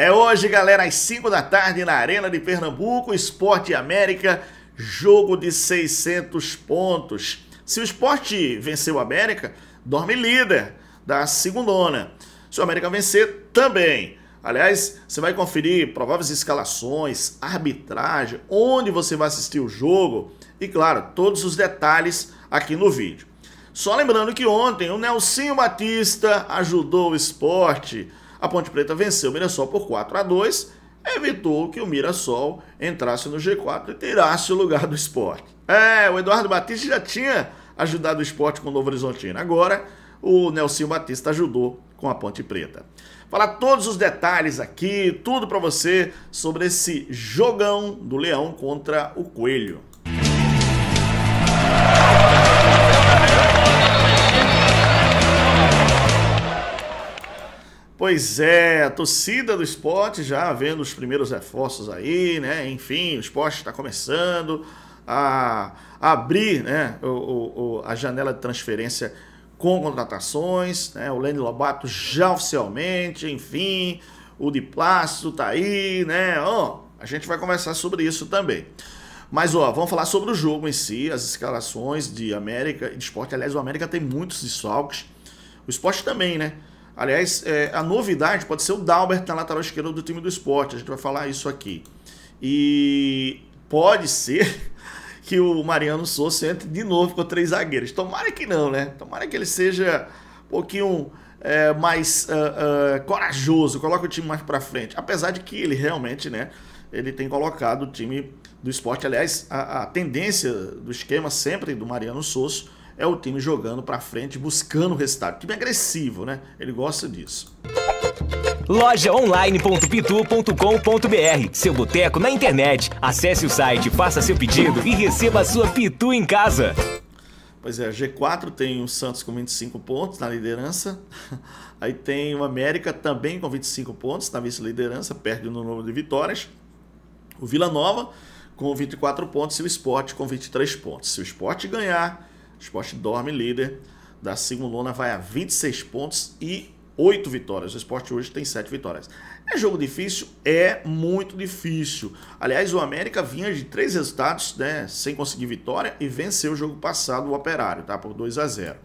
É hoje, galera, às 5 da tarde na Arena de Pernambuco, Esporte América, jogo de 600 pontos. Se o esporte vencer o América, dorme líder da segundona. Se o América vencer, também. Aliás, você vai conferir prováveis escalações, arbitragem, onde você vai assistir o jogo e, claro, todos os detalhes aqui no vídeo. Só lembrando que ontem o Nelsinho Batista ajudou o esporte a Ponte Preta venceu o Mirassol por 4 a 2 evitou que o Mirassol entrasse no G4 e tirasse o lugar do esporte. É, o Eduardo Batista já tinha ajudado o esporte com o Novo Horizontino. Agora, o Nelsinho Batista ajudou com a Ponte Preta. Falar todos os detalhes aqui, tudo para você sobre esse jogão do Leão contra o Coelho. Pois é, a torcida do esporte já vendo os primeiros reforços aí, né? Enfim, o esporte está começando a abrir né, o, o, a janela de transferência com contratações, né? O Lenny Lobato já oficialmente, enfim, o de Plácido tá aí, né? Ó, oh, a gente vai conversar sobre isso também. Mas ó, vamos falar sobre o jogo em si, as escalações de América e de esporte. Aliás, o América tem muitos desfalques. O esporte também, né? Aliás, é, a novidade pode ser o Dalbert na lateral esquerda do time do esporte. A gente vai falar isso aqui. E pode ser que o Mariano Souza entre de novo com três zagueiros. Tomara que não, né? Tomara que ele seja um pouquinho é, mais uh, uh, corajoso, coloque o time mais para frente. Apesar de que ele realmente, né? Ele tem colocado o time do esporte. Aliás, a, a tendência do esquema sempre do Mariano Souza é o time jogando para frente, buscando o resultado. O time é agressivo, né? Ele gosta disso. Lojaonline.pitu.com.br Seu boteco na internet. Acesse o site, faça seu pedido e receba a sua Pitu em casa. Pois é, G4 tem o Santos com 25 pontos na liderança. Aí tem o América também com 25 pontos na vice-liderança, perde no número de vitórias. O Vila Nova com 24 pontos e o Sport com 23 pontos. Se o Sport ganhar Esporte dorme líder da segunda vai a 26 pontos e 8 vitórias. O esporte hoje tem 7 vitórias. É jogo difícil? É muito difícil. Aliás, o América vinha de três resultados, né? Sem conseguir vitória e venceu o jogo passado o Operário, tá? Por 2 a 0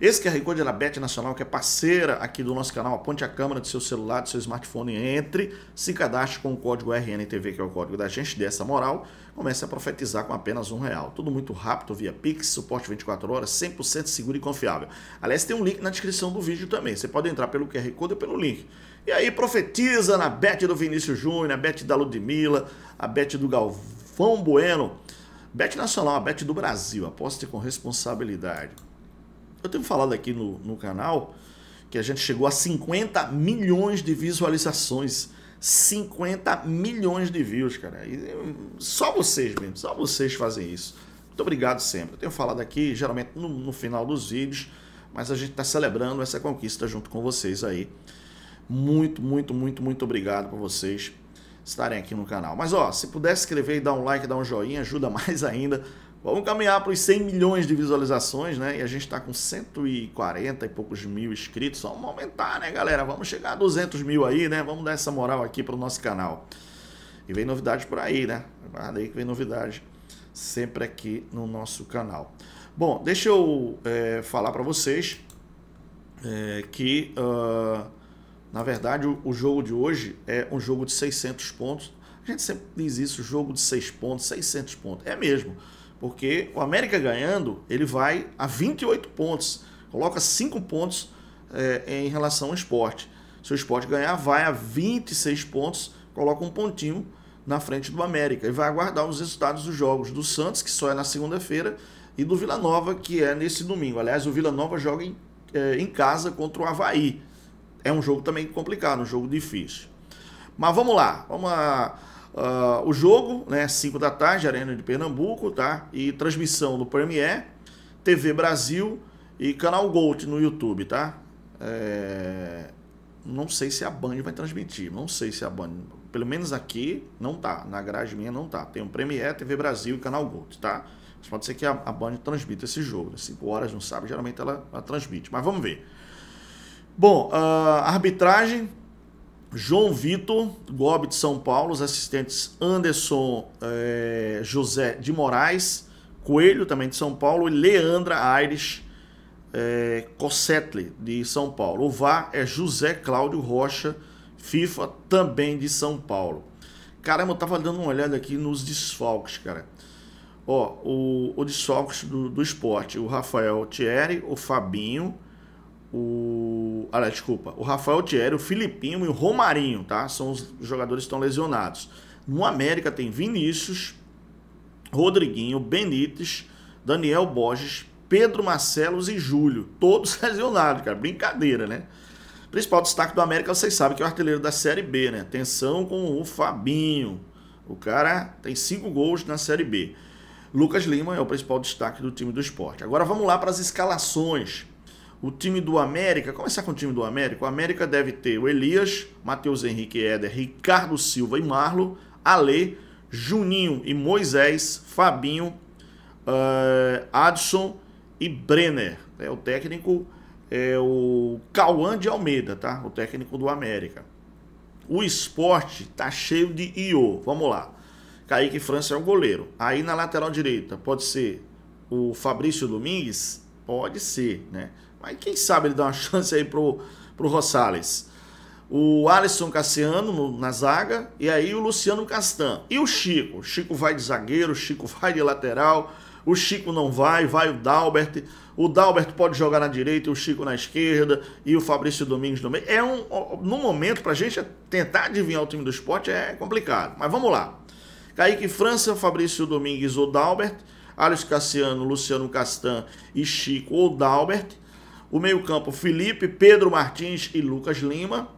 esse QR Code é da Bet Nacional, que é parceira aqui do nosso canal. Aponte a câmera do seu celular, do seu smartphone, entre, se cadastre com o código RNTV, que é o código da gente, dessa moral. Comece a profetizar com apenas um real. Tudo muito rápido, via Pix, suporte 24 horas, 100% seguro e confiável. Aliás, tem um link na descrição do vídeo também. Você pode entrar pelo QR Code ou pelo link. E aí, profetiza na Bet do Vinícius Júnior, na Bet da Ludmilla, a Bet do Galvão Bueno. Bet Nacional, a Bet do Brasil. Aposte com responsabilidade eu tenho falado aqui no, no canal que a gente chegou a 50 milhões de visualizações. 50 milhões de views, cara. E hum, só vocês mesmo, só vocês fazem isso. Muito obrigado sempre. Eu tenho falado aqui, geralmente no, no final dos vídeos, mas a gente está celebrando essa conquista junto com vocês aí. Muito, muito, muito, muito obrigado por vocês estarem aqui no canal. Mas ó, se puder se inscrever e dar um like, dar um joinha, ajuda mais ainda Vamos caminhar para os 100 milhões de visualizações, né? E a gente está com 140 e poucos mil inscritos. Vamos aumentar, né, galera? Vamos chegar a 200 mil aí, né? Vamos dar essa moral aqui para o nosso canal. E vem novidade por aí, né? Aguarda aí que vem novidade sempre aqui no nosso canal. Bom, deixa eu é, falar para vocês é, que, uh, na verdade, o, o jogo de hoje é um jogo de 600 pontos. A gente sempre diz isso, jogo de 6 pontos, 600 pontos. É mesmo. Porque o América ganhando, ele vai a 28 pontos. Coloca 5 pontos é, em relação ao esporte. Se o esporte ganhar, vai a 26 pontos, coloca um pontinho na frente do América. E vai aguardar os resultados dos jogos do Santos, que só é na segunda-feira, e do Vila Nova, que é nesse domingo. Aliás, o Vila Nova joga em, é, em casa contra o Havaí. É um jogo também complicado, um jogo difícil. Mas vamos lá, vamos lá uh, o jogo, né? 5 da tarde, Arena de Pernambuco, tá? E transmissão no premier TV Brasil e canal Gold no YouTube, tá? É... Não sei se a Band vai transmitir, não sei se a Band, pelo menos aqui não tá, na grade minha não tá. Tem o premier TV Brasil e canal Gold, tá? Mas pode ser que a, a Band transmita esse jogo, 5 horas, não sabe, geralmente ela, ela transmite, mas vamos ver. Bom, uh, arbitragem, João Vitor, Gobi de São Paulo, os assistentes Anderson é, José de Moraes, Coelho, também de São Paulo, e Leandra Aires é, Cossetli, de São Paulo. O VAR é José Cláudio Rocha, FIFA, também de São Paulo. Caramba, eu tava dando uma olhada aqui nos desfalques, cara. Ó, o, o desfalques do, do esporte, o Rafael Thierry, o Fabinho, o. Ah, desculpa. O Rafael Thierry, o Filipinho e o Romarinho, tá? São os jogadores que estão lesionados. No América tem Vinícius, Rodriguinho, Benítez, Daniel Borges, Pedro Marcelos e Júlio. Todos lesionados, cara. Brincadeira, né? Principal destaque do América, vocês sabem que é o artilheiro da Série B, né? Atenção com o Fabinho. O cara tem cinco gols na Série B. Lucas Lima é o principal destaque do time do esporte. Agora vamos lá para as escalações o time do América, começar com o time do América, o América deve ter o Elias, Matheus Henrique Éder, Ricardo Silva e Marlo, Ale, Juninho e Moisés, Fabinho, uh, Adson e Brenner. É, o técnico é o Cauã de Almeida, tá? O técnico do América. O esporte tá cheio de IO. Vamos lá. Kaique França é o um goleiro. Aí na lateral direita pode ser o Fabrício Domingues? Pode ser, né? Mas quem sabe ele dá uma chance aí pro, pro Rosales. O Alisson Cassiano no, na zaga. E aí o Luciano Castan. E o Chico? O Chico vai de zagueiro, o Chico vai de lateral. O Chico não vai, vai o Dalbert. O Dalbert pode jogar na direita, o Chico na esquerda e o Fabrício Domingos no meio. É um, no momento, para a gente tentar adivinhar o time do esporte é complicado. Mas vamos lá. Kaique França, Fabrício Domingues ou Dalbert. Alisson Cassiano, Luciano Castan e Chico ou Dalbert. O meio-campo, Felipe, Pedro Martins e Lucas Lima.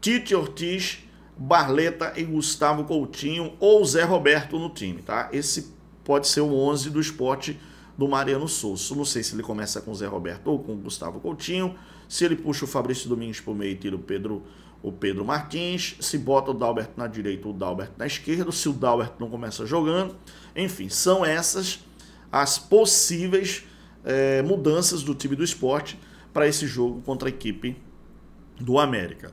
Tite Ortiz, Barleta e Gustavo Coutinho ou Zé Roberto no time, tá? Esse pode ser o 11 do esporte do Mariano Souza. Não sei se ele começa com Zé Roberto ou com Gustavo Coutinho. Se ele puxa o Fabrício Domingos para o meio e tira o Pedro, o Pedro Martins. Se bota o Dalberto na direita ou o Dalberto na esquerda. Se o Dalberto não começa jogando. Enfim, são essas as possíveis é, mudanças do time do esporte para esse jogo contra a equipe do América.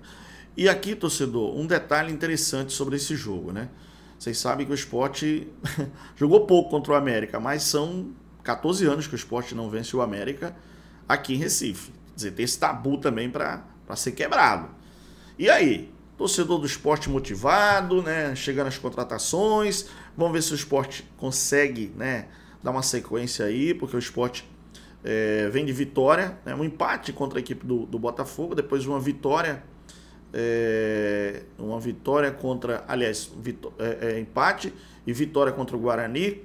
E aqui, torcedor, um detalhe interessante sobre esse jogo, né? Vocês sabem que o esporte jogou pouco contra o América, mas são 14 anos que o esporte não vence o América aqui em Recife. Quer dizer, tem esse tabu também para ser quebrado. E aí? Torcedor do esporte motivado, né? Chegando às contratações. Vamos ver se o esporte consegue, né? Dar uma sequência aí, porque o esporte é, vem de vitória, né, um empate contra a equipe do, do Botafogo, depois uma vitória, é, uma vitória contra, aliás, vitó é, é empate e vitória contra o Guarani,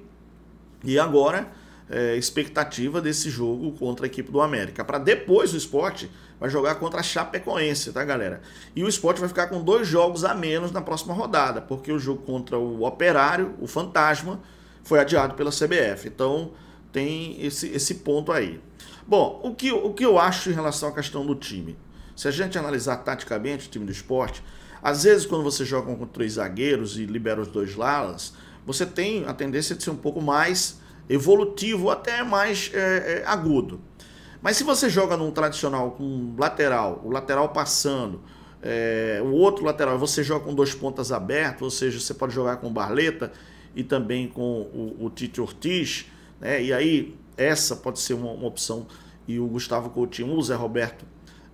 e agora é, expectativa desse jogo contra a equipe do América. Para depois o esporte vai jogar contra a Chapecoense, tá galera? E o esporte vai ficar com dois jogos a menos na próxima rodada, porque o jogo contra o Operário, o Fantasma, foi adiado pela CBF. Então tem esse, esse ponto aí. Bom, o que, o que eu acho em relação à questão do time? Se a gente analisar taticamente o time do esporte, às vezes quando você joga com três zagueiros e libera os dois lalas, você tem a tendência de ser um pouco mais evolutivo, até mais é, é, agudo. Mas se você joga num tradicional com um lateral, o lateral passando, é, o outro lateral, você joga com dois pontas abertos, ou seja, você pode jogar com Barleta e também com o, o Tite Ortiz, né? E aí, essa pode ser uma, uma opção. E o Gustavo Coutinho, o Zé Roberto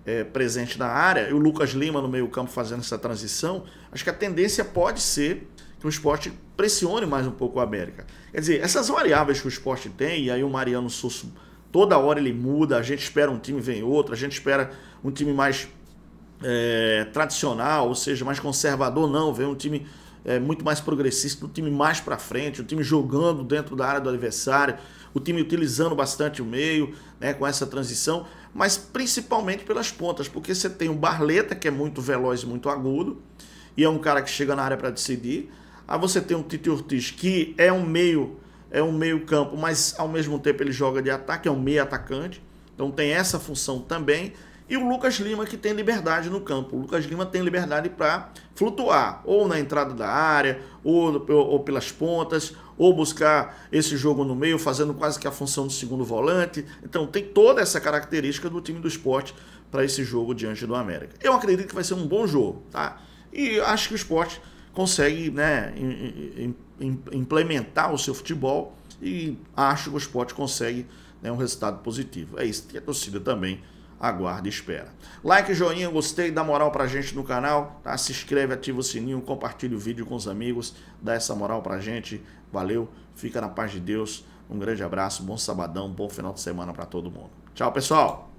é, presente na área, e o Lucas Lima no meio-campo fazendo essa transição. Acho que a tendência pode ser que o esporte pressione mais um pouco o América. Quer dizer, essas variáveis que o esporte tem, e aí o Mariano Susso, toda hora ele muda, a gente espera um time vem outro, a gente espera um time mais é, tradicional, ou seja, mais conservador, não, vem um time é, muito mais progressista, um time mais para frente, o time jogando dentro da área do adversário, o time utilizando bastante o meio, né, com essa transição, mas principalmente pelas pontas, porque você tem o Barleta, que é muito veloz e muito agudo, e é um cara que chega na área para decidir. Aí você tem o Tite Ortiz, que é um meio, é um meio campo, mas ao mesmo tempo ele joga de ataque, é um meio atacante. Então tem essa função também e o Lucas Lima que tem liberdade no campo. O Lucas Lima tem liberdade para flutuar, ou na entrada da área, ou, ou, ou, pelas pontas, ou buscar esse jogo no meio, fazendo quase que a função do segundo volante. Então tem toda essa característica do time do esporte para esse jogo diante do América. Eu acredito que vai ser um bom jogo, tá? E acho que o esporte consegue né, implementar o seu futebol e acho que o esporte consegue né, um resultado positivo. É isso tem a torcida também aguarda e espera. Like, joinha, gostei, dá moral pra gente no canal, tá? Se inscreve, ativa o sininho, compartilha o vídeo com os amigos, dá essa moral pra gente. Valeu, fica na paz de Deus. Um grande abraço, bom sabadão, bom final de semana para todo mundo. Tchau, pessoal.